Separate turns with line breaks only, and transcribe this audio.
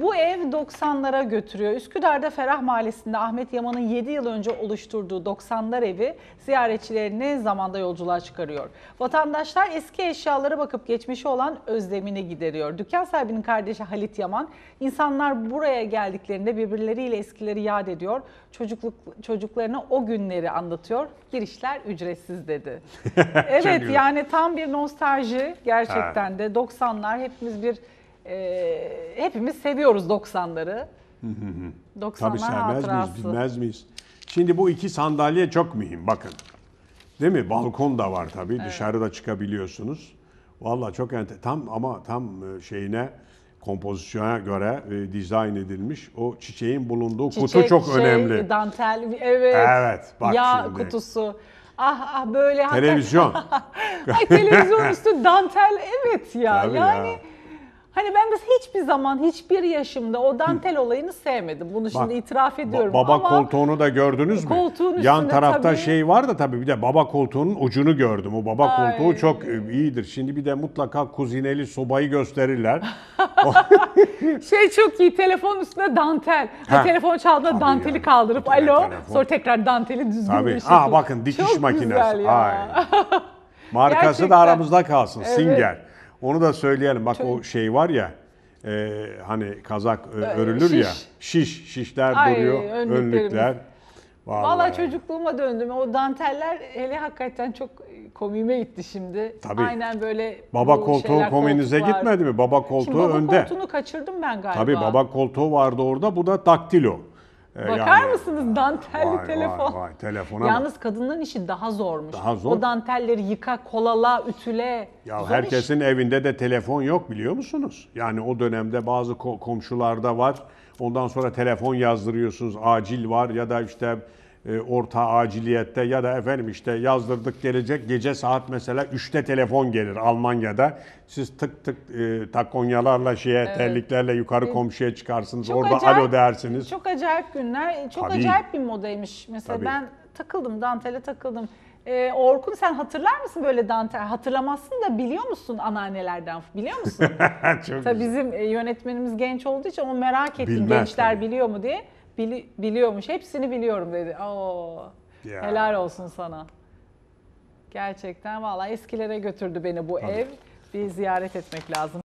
bu ev 90'lara götürüyor. Üsküdar'da Ferah Mahallesi'nde Ahmet Yaman'ın 7 yıl önce oluşturduğu 90'lar evi ziyaretçilerini zamanda yolculuğa çıkarıyor. Vatandaşlar eski eşyalara bakıp geçmişi olan özlemini gideriyor. Dükkan sahibinin kardeşi Halit Yaman, insanlar buraya geldiklerinde birbirleriyle eskileri yad ediyor. Çocukluk, çocuklarına o günleri anlatıyor. Girişler ücretsiz dedi. evet yani tam bir nostalji gerçekten de 90'lar hepimiz bir ee, hepimiz seviyoruz 90'ları.
90'lar Tabii sevmez miyiz, bilmez miyiz? Şimdi bu iki sandalye çok mühim bakın. Değil mi? Balkon da var tabii. Evet. Dışarıda çıkabiliyorsunuz. Valla çok ente tam ama tam e, şeyine kompozisyona göre e, dizayn edilmiş. O çiçeğin bulunduğu Çiçek, kutu çok şey, önemli.
dantel evet. Evet,
bak Yağ şimdi.
kutusu. Ah ah böyle Televizyon.
Ay televizyon üstü
dantel evet ya. Tabii yani ya. Hani ben biz hiçbir zaman hiçbir yaşımda o dantel olayını sevmedim. Bunu şimdi itiraf ediyorum. baba ama
koltuğunu da gördünüz mü? Koltuğun Yan üstünde tarafta tabii- şey var da tabii bir de baba koltuğunun ucunu gördüm. O baba Ay. koltuğu çok e, iyidir. Şimdi bir de mutlaka kuzineli sobayı gösterirler.
şey çok iyi telefon üstüne dantel. Ha. telefon çaldığında Tabii danteli ya. kaldırıp Yine alo telefon. sonra tekrar danteli düzgün Tabii. bir şekilde. Aa bakın
dikiş Çok makinesi. güzel ya. Ay. Markası da aramızda kalsın. Singer. Onu da söyleyelim. Bak Çok... o şey var ya e, hani kazak e, örülür şiş. ya. Şiş, şişler Ay, duruyor, önlükler. Vallahi. Vallahi
çocukluğuma döndüm. O danteller hele hakikaten çok komime gitti şimdi. Tabii. Aynen böyle Baba koltuğu kominize gitmedi
mi? Baba koltuğu şimdi baba önde. Baba koltuğunu
kaçırdım ben galiba. Tabii baba
koltuğu vardı orada. Bu da daktilo. Ee, Bakar yani,
mısınız dantelli vay, telefon. Vay, vay,
telefona Yalnız
bak. kadınların işi daha zormuş. Daha zor. O dantelleri yıka, kolala, ütüle.
Ya zor herkesin iş. evinde de telefon yok biliyor musunuz? Yani o dönemde bazı komşularda var. Ondan sonra telefon yazdırıyorsunuz. Acil var ya da işte e, orta aciliyette ya da efendim işte yazdırdık gelecek gece saat mesela 3'te telefon gelir Almanya'da. Siz tık tık e, takonyalarla şeye evet. terliklerle yukarı e, komşuya çıkarsınız. Çok Orada acayip, alo dersiniz. Çok
acayip günler. E, çok Tabii. acayip bir modaymış. Mesela Tabii. ben takıldım dantele takıldım. Ee, Orkun sen hatırlar mısın böyle dantel? Hatırlamazsın da biliyor musun anneannelerden? Biliyor musun?
Çok tabii güzel. bizim
e, yönetmenimiz genç olduğu için onu merak ettim Bilmez gençler tabii. biliyor mu diye bili, biliyormuş. Hepsini biliyorum dedi. Oo. Ya. Helal olsun sana. Gerçekten valla eskilere götürdü beni bu Tabii. ev. Bir ziyaret etmek lazım.